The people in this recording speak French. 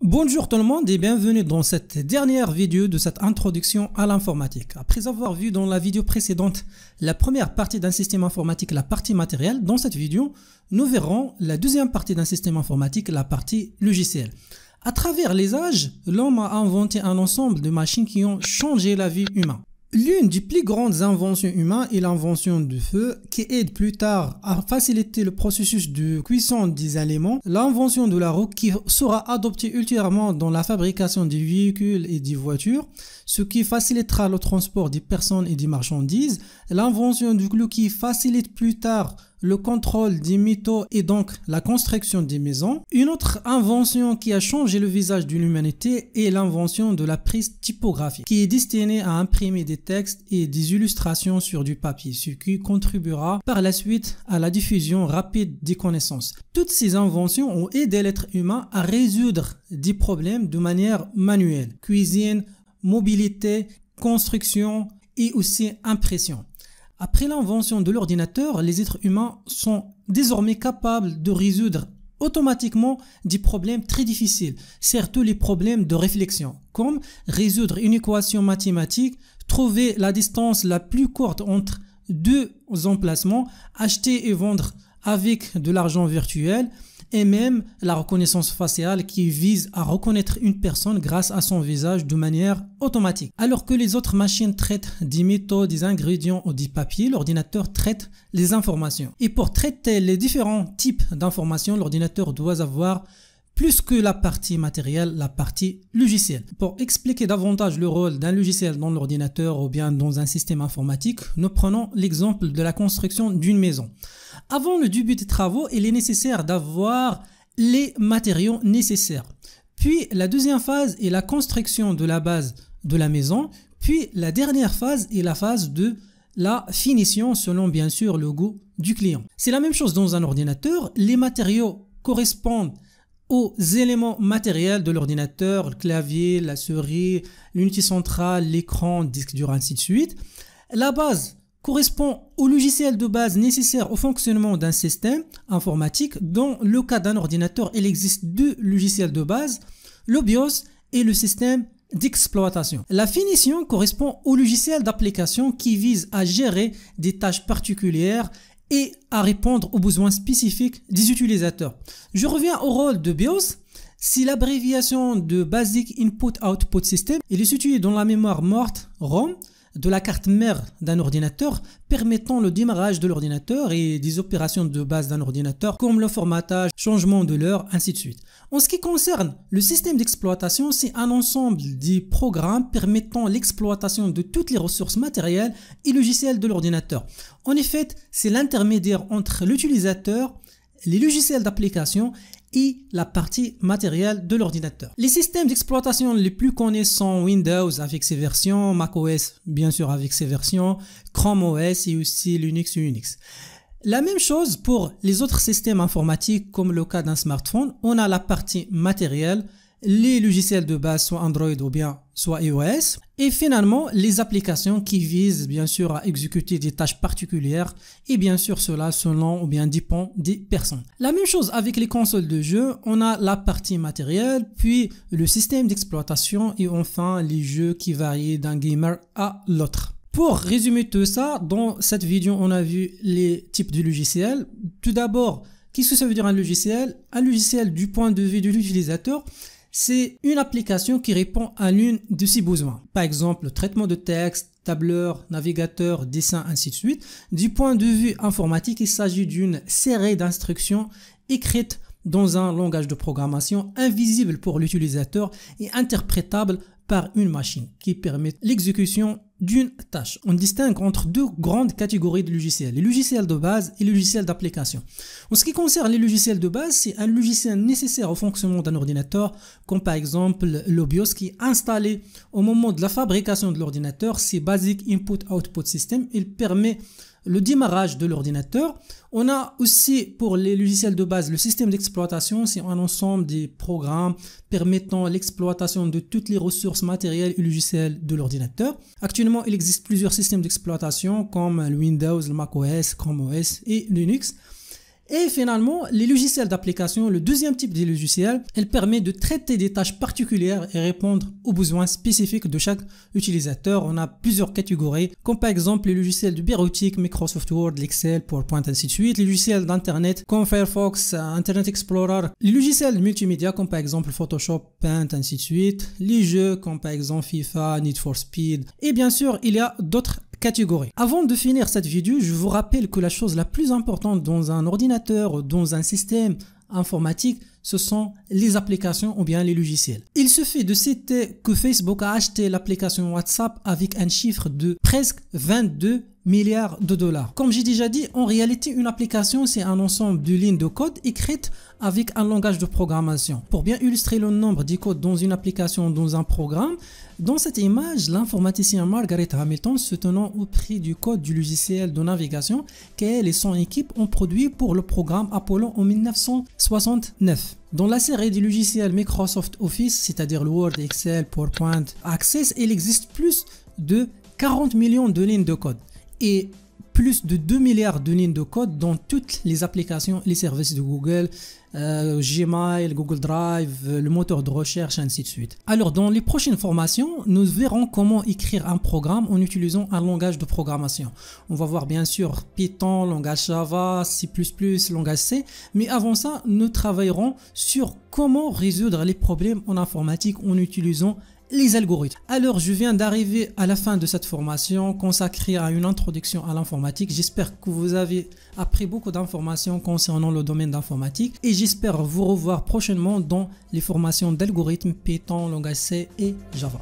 Bonjour tout le monde et bienvenue dans cette dernière vidéo de cette introduction à l'informatique. Après avoir vu dans la vidéo précédente la première partie d'un système informatique, la partie matérielle, dans cette vidéo, nous verrons la deuxième partie d'un système informatique, la partie logicielle. À travers les âges, l'homme a inventé un ensemble de machines qui ont changé la vie humaine. L'une des plus grandes inventions humaines est l'invention du feu qui aide plus tard à faciliter le processus de cuisson des aliments. L'invention de la roue qui sera adoptée ultérieurement dans la fabrication des véhicules et des voitures, ce qui facilitera le transport des personnes et des marchandises. L'invention du clou qui facilite plus tard le contrôle des métaux et donc la construction des maisons. Une autre invention qui a changé le visage de l'humanité est l'invention de la prise typographique, qui est destinée à imprimer des textes et des illustrations sur du papier, ce qui contribuera par la suite à la diffusion rapide des connaissances. Toutes ces inventions ont aidé l'être humain à résoudre des problèmes de manière manuelle, cuisine, mobilité, construction et aussi impression. Après l'invention de l'ordinateur, les êtres humains sont désormais capables de résoudre automatiquement des problèmes très difficiles, surtout les problèmes de réflexion, comme résoudre une équation mathématique, trouver la distance la plus courte entre deux emplacements, acheter et vendre avec de l'argent virtuel, et même la reconnaissance faciale qui vise à reconnaître une personne grâce à son visage de manière automatique. Alors que les autres machines traitent des métaux, des ingrédients ou des papiers, l'ordinateur traite les informations. Et pour traiter les différents types d'informations, l'ordinateur doit avoir plus que la partie matérielle, la partie logicielle. Pour expliquer davantage le rôle d'un logiciel dans l'ordinateur ou bien dans un système informatique, nous prenons l'exemple de la construction d'une maison. Avant le début des travaux, il est nécessaire d'avoir les matériaux nécessaires. Puis la deuxième phase est la construction de la base de la maison. Puis la dernière phase est la phase de la finition selon bien sûr le goût du client. C'est la même chose dans un ordinateur. Les matériaux correspondent aux éléments matériels de l'ordinateur, le clavier, la souris, l'unité centrale, l'écran, disque dur, ainsi de suite. La base correspond au logiciel de base nécessaire au fonctionnement d'un système informatique. Dans le cas d'un ordinateur, il existe deux logiciels de base, le BIOS et le système d'exploitation. La finition correspond au logiciel d'application qui vise à gérer des tâches particulières et à répondre aux besoins spécifiques des utilisateurs. Je reviens au rôle de BIOS. Si l'abréviation de Basic Input Output System il est situé dans la mémoire morte ROM, de la carte mère d'un ordinateur permettant le démarrage de l'ordinateur et des opérations de base d'un ordinateur comme le formatage, changement de l'heure, ainsi de suite. En ce qui concerne le système d'exploitation, c'est un ensemble des programmes permettant l'exploitation de toutes les ressources matérielles et logicielles de l'ordinateur. En effet, c'est l'intermédiaire entre l'utilisateur, les logiciels d'application et la partie matérielle de l'ordinateur. Les systèmes d'exploitation les plus connus sont Windows avec ses versions, macOS bien sûr avec ses versions, Chrome OS et aussi Linux et Unix. La même chose pour les autres systèmes informatiques comme le cas d'un smartphone, on a la partie matérielle les logiciels de base, soit Android ou bien soit iOS. Et finalement, les applications qui visent bien sûr à exécuter des tâches particulières et bien sûr cela selon ou bien dépend des personnes. La même chose avec les consoles de jeux, on a la partie matérielle, puis le système d'exploitation et enfin les jeux qui varient d'un gamer à l'autre. Pour résumer tout ça, dans cette vidéo, on a vu les types de logiciels. Tout d'abord, qu'est-ce que ça veut dire un logiciel Un logiciel du point de vue de l'utilisateur, c'est une application qui répond à l'une de ses besoins. Par exemple, traitement de texte, tableur, navigateur, dessin, ainsi de suite. Du point de vue informatique, il s'agit d'une série d'instructions écrites dans un langage de programmation invisible pour l'utilisateur et interprétable par une machine qui permet l'exécution d'une tâche. On distingue entre deux grandes catégories de logiciels, les logiciels de base et les logiciels d'application. En ce qui concerne les logiciels de base, c'est un logiciel nécessaire au fonctionnement d'un ordinateur, comme par exemple l'OBIOS qui est installé au moment de la fabrication de l'ordinateur. C'est Basic Input Output System. Il permet le démarrage de l'ordinateur. On a aussi pour les logiciels de base le système d'exploitation, c'est un ensemble des programmes permettant l'exploitation de toutes les ressources matérielles et logicielles de l'ordinateur. Actuellement, il existe plusieurs systèmes d'exploitation comme Windows, Mac macOS, Chrome OS et Linux. Et finalement, les logiciels d'application, le deuxième type de logiciels, elle permet de traiter des tâches particulières et répondre aux besoins spécifiques de chaque utilisateur. On a plusieurs catégories, comme par exemple les logiciels de bureautique, Microsoft Word, l'Excel, PowerPoint, ainsi de suite, les logiciels d'Internet, comme Firefox, Internet Explorer, les logiciels multimédia, comme par exemple Photoshop, Paint, ainsi de suite, les jeux, comme par exemple FIFA, Need for Speed. Et bien sûr, il y a d'autres Catégorie. Avant de finir cette vidéo, je vous rappelle que la chose la plus importante dans un ordinateur, dans un système informatique, ce sont les applications ou bien les logiciels. Il fait de citer que Facebook a acheté l'application WhatsApp avec un chiffre de presque 22 milliards de dollars. Comme j'ai déjà dit, en réalité, une application, c'est un ensemble de lignes de code écrites avec un langage de programmation. Pour bien illustrer le nombre de codes dans une application dans un programme, dans cette image, l'informaticien Margaret Hamilton se tenant au prix du code du logiciel de navigation qu'elle et son équipe ont produit pour le programme Apollo en 1969. Dans la série du logiciels Microsoft Office, c'est-à-dire Word, Excel, PowerPoint, Access, il existe plus de 40 millions de lignes de code. Et plus de 2 milliards de lignes de code dans toutes les applications les services de Google, euh, Gmail, Google Drive, euh, le moteur de recherche, ainsi de suite. Alors, dans les prochaines formations, nous verrons comment écrire un programme en utilisant un langage de programmation. On va voir bien sûr Python, langage Java, C++, langage C, mais avant ça, nous travaillerons sur comment résoudre les problèmes en informatique en utilisant les algorithmes. Alors je viens d'arriver à la fin de cette formation consacrée à une introduction à l'informatique. J'espère que vous avez appris beaucoup d'informations concernant le domaine d'informatique et j'espère vous revoir prochainement dans les formations d'algorithmes Python, langage C et Java.